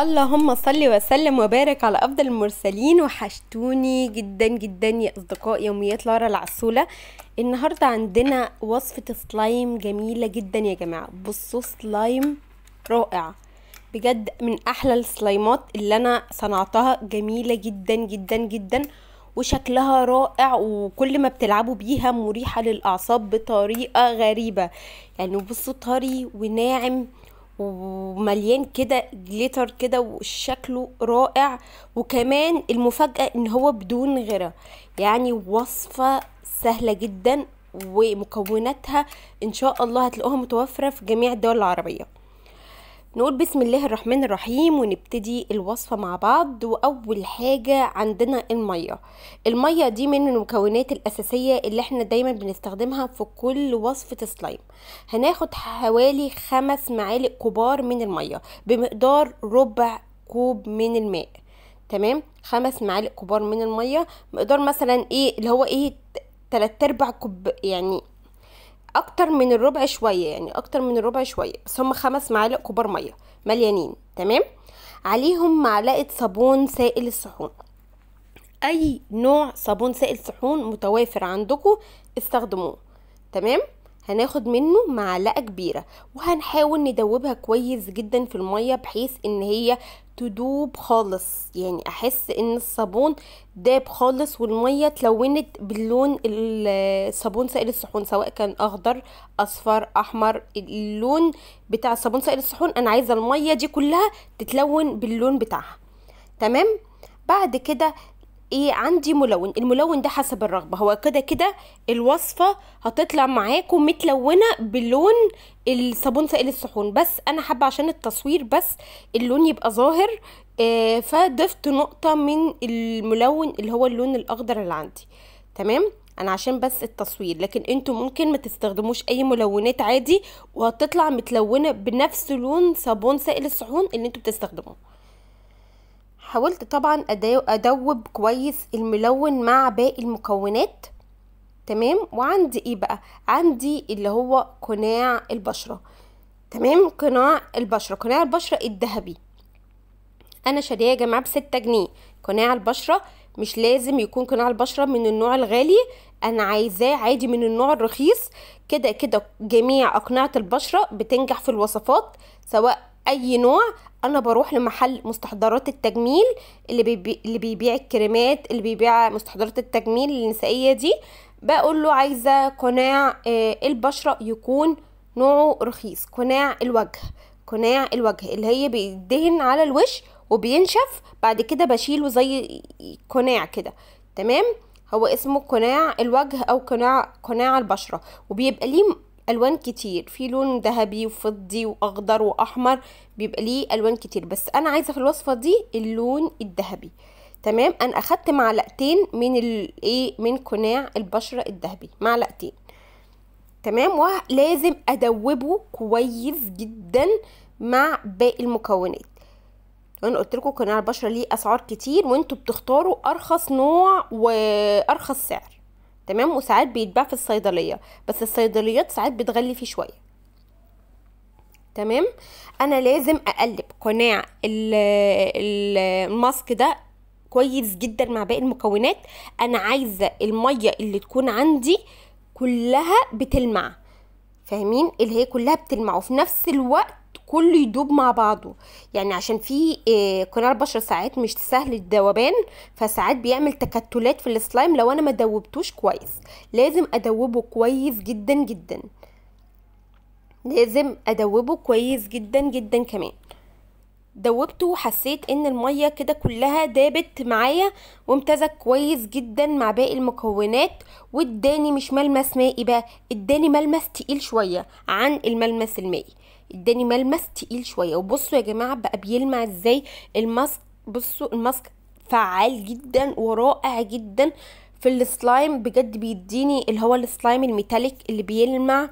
اللهم صل وسلم وبارك على افضل المرسلين وحشتوني جدا جدا يا اصدقاء يوميات لارا العسوله النهارده عندنا وصفه سلايم جميله جدا يا جماعه بصوا سلايم رائع بجد من احلى السلايمات اللي انا صنعتها جميله جدا جدا جدا وشكلها رائع وكل ما بتلعبوا بيها مريحه للاعصاب بطريقه غريبه يعني بصوا طري وناعم ومليان كده جليتر كده وشكله رائع وكمان المفاجأة ان هو بدون غيرة يعني وصفة سهلة جدا ومكوناتها ان شاء الله هتلاقوها متوفرة في جميع الدول العربية نقول بسم الله الرحمن الرحيم ونبتدي الوصفة مع بعض وأول حاجة عندنا المية المية دي من المكونات الأساسية اللي احنا دايما بنستخدمها في كل وصفة سلايم هناخد حوالي خمس معالق كبار من المية بمقدار ربع كوب من الماء تمام خمس معالق كبار من المية مقدار مثلا ايه اللي هو ايه تلات اربع كوب يعني اكتر من الربع شويه يعني اكتر من الربع شويه بس هم خمس معالق كبار ميه مليانين تمام عليهم معلقه صابون سائل الصحون اي نوع صابون سائل صحون متوافر عندكم استخدموه تمام هناخد منه معلقة كبيرة وهنحاول ندوبها كويس جدا في المية بحيث ان هي تدوب خالص يعني احس ان الصابون داب خالص والمية تلونت باللون الصابون سائل الصحون سواء كان اخضر اصفر احمر اللون بتاع صابون سائل الصحون انا عايزة المية دي كلها تتلون باللون بتاعها تمام بعد كده ايه عندي ملون الملون ده حسب الرغبه هو كده كده الوصفه هتطلع معاكم متلونه بلون الصابون سائل الصحون بس انا حابه عشان التصوير بس اللون يبقى ظاهر آه فضفت نقطه من الملون اللي هو اللون الاخضر اللي عندي تمام انا عشان بس التصوير لكن انتم ممكن ما تستخدموش اي ملونات عادي وهتطلع متلونه بنفس لون صابون سائل الصحون اللي انتم بتستخدموه حاولت طبعا ادوب كويس الملون مع باقي المكونات تمام وعندي ايه بقى عندي اللي هو قناع البشره تمام قناع البشره قناع البشره الذهبي انا شاريه يا جماعه بستة جنيه قناع البشره مش لازم يكون قناع البشره من النوع الغالي انا عايزاه عادي من النوع الرخيص كده كده جميع اقنعه البشره بتنجح في الوصفات سواء اي نوع انا بروح لمحل مستحضرات التجميل اللي بيبي... اللي بيبيع الكريمات اللي بيبيع مستحضرات التجميل النسائيه دي بقول له عايزه قناع آه، البشره يكون نوعه رخيص قناع الوجه قناع الوجه اللي هي بيدهن على الوش وبينشف بعد كده بشيله زي قناع كده تمام هو اسمه قناع الوجه او قناع قناع البشره وبيبقى ليه الوان كتير في لون ذهبي وفضي واخضر واحمر بيبقى ليه الوان كتير بس انا عايزه في الوصفه دي اللون الذهبي تمام انا اخدت معلقتين من الايه من قناع البشره الذهبي معلقتين تمام ولازم ادوبه كويس جدا مع باقي المكونات انا قلت لكم قناع البشره ليه اسعار كتير وانتوا بتختاروا ارخص نوع وارخص سعر تمام وساعات بيتباع في الصيدليه بس الصيدليات ساعات بتغلي فيه شويه تمام انا لازم اقلب قناع الماسك ده كويس جدا مع باقي المكونات انا عايزه الميه اللي تكون عندي كلها بتلمع فاهمين اللي هي كلها بتلمع وفي نفس الوقت كله يدوب مع بعضه يعني عشان في آه، قناع البشره ساعات مش سهل الذوبان فساعات بيعمل تكتلات في السلايم لو انا ما دوبتوش كويس لازم ادوبه كويس جدا جدا لازم ادوبه كويس جدا جدا كمان دوبته وحسيت ان الميه كده كلها دابت معايا وامتزج كويس جدا مع باقي المكونات واداني مش ملمس مائي بقى اداني ملمس تقيل شويه عن الملمس المائي اداني ملمس تقيل شويه وبصوا يا جماعه بقى بيلمع ازاي الماسك بصوا الماسك فعال جدا ورائع جدا في السلايم بجد بيديني اللي هو السلايم الميتاليك اللي بيلمع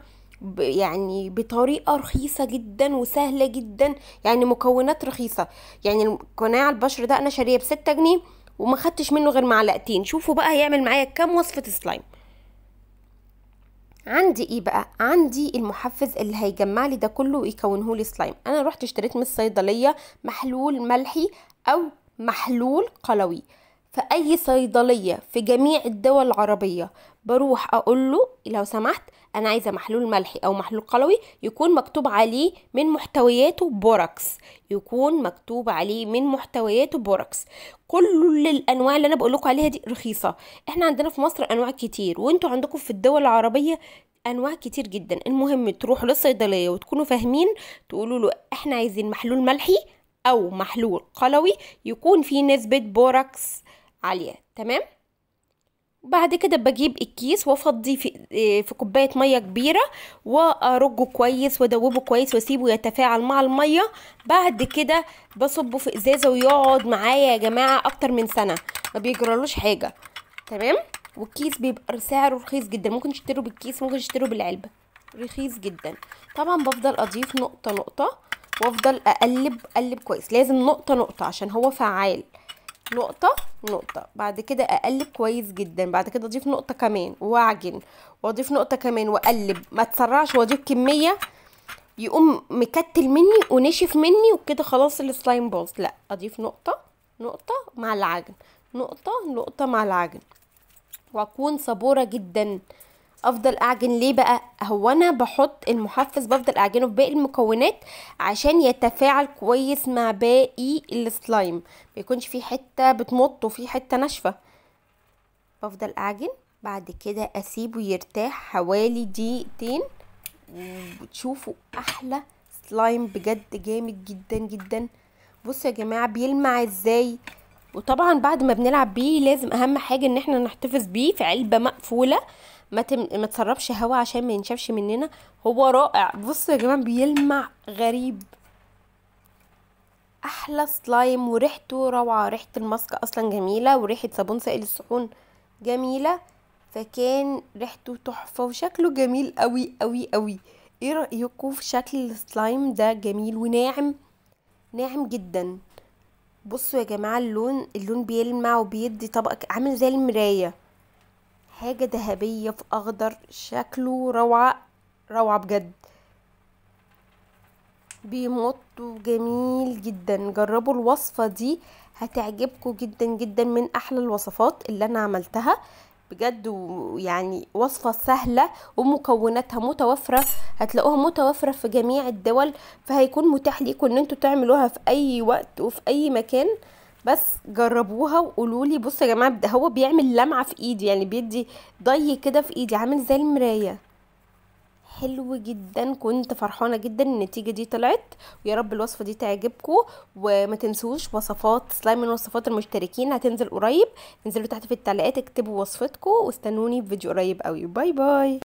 يعني بطريقه رخيصه جدا وسهله جدا يعني مكونات رخيصه يعني قناع البشر ده انا شاريه ب 6 جنيه وما خدتش منه غير معلقتين شوفوا بقى هيعمل معايا كام وصفه سلايم عندي ايه بقى عندي المحفز اللي هيجمع لي ده كله ويكونه لي سلايم انا رحت اشتريت من الصيدليه محلول ملحي او محلول قلوي في اي صيدليه في جميع الدول العربيه بروح اقول له لو سمحت انا عايزه محلول ملحي او محلول قلوي يكون مكتوب عليه من محتوياته بوركس يكون مكتوب عليه من محتوياته بوركس كل الانواع اللي انا بقول لكم عليها دي رخيصه احنا عندنا في مصر انواع كتير وانتوا عندكم في الدول العربيه انواع كتير جدا المهم تروحوا للصيدليه وتكونوا فاهمين تقولوا له احنا عايزين محلول ملحي او محلول قلوي يكون فيه نسبه بوركس عاليه تمام بعد كده بجيب الكيس وافضيه في آه، في كوبايه ميه كبيره وارجه كويس وادوبه كويس واسيبه يتفاعل مع الميه بعد كده بصبه في ازازه ويقعد معايا يا جماعه اكتر من سنه ما بيجرالوش حاجه تمام والكيس بيبقى سعره رخيص جدا ممكن تشتروا بالكيس ممكن تشتروا بالعلبه رخيص جدا طبعا بفضل اضيف نقطه نقطه وافضل اقلب اقلب كويس لازم نقطه نقطه عشان هو فعال نقطة نقطة بعد كده اقلب كويس جدا بعد كده اضيف نقطة كمان واعجن واضيف نقطة كمان واقلب ما تسرعش واضيف كمية يقوم مكتل مني ونشف مني وكده خلاص السلايم باظ لا اضيف نقطة نقطة مع العجن نقطة نقطة مع العجن واكون صبورة جدا افضل اعجن ليه بقى هو انا بحط المحفز بفضل اعجنه في باقي المكونات عشان يتفاعل كويس مع باقي السلايم ميكونش في حته بتمط وفي حته ناشفه بفضل اعجن بعد كده اسيبه يرتاح حوالي دقيقتين وتشوفوا احلى سلايم بجد جامد جدا جدا بصوا يا جماعه بيلمع ازاي وطبعا بعد ما بنلعب بيه لازم اهم حاجه ان احنا نحتفظ بيه في علبه مقفوله ما, تم... ما تسربش هواء عشان ما ينشفش مننا هو رائع بصوا يا جماعه بيلمع غريب احلى سلايم وريحته روعه ريحه الماسك اصلا جميله وريحه صابون سائل الصحون جميله فكان ريحته تحفه وشكله جميل قوي قوي قوي ايه رايكم في شكل السلايم ده جميل وناعم ناعم جدا بصوا يا جماعه اللون اللون بيلمع وبيدي طبق عامل زي المرايه حاجة ذهبية في أخضر شكله روعة روعة بجد بيمط وجميل جدا جربوا الوصفة دي هتعجبكم جدا جدا من أحلى الوصفات اللي أنا عملتها بجد ويعني وصفة سهلة ومكوناتها متوفرة هتلاقوها متوفرة في جميع الدول فهيكون متاح ليكم ان انتوا تعملوها في اي وقت وفي اي مكان بس جربوها وقولوا لي بصوا يا جماعه هو بيعمل لمعه في ايدي يعني بيدي ضي كده في ايدي عامل زي المرايه حلو جدا كنت فرحانه جدا النتيجه دي طلعت ويا رب الوصفه دي تعجبكم وما تنسوش وصفات سلايم من وصفات المشتركين هتنزل قريب انزلوا تحت في التعليقات اكتبوا وصفتكم واستنوني في فيديو قريب قوي باي باي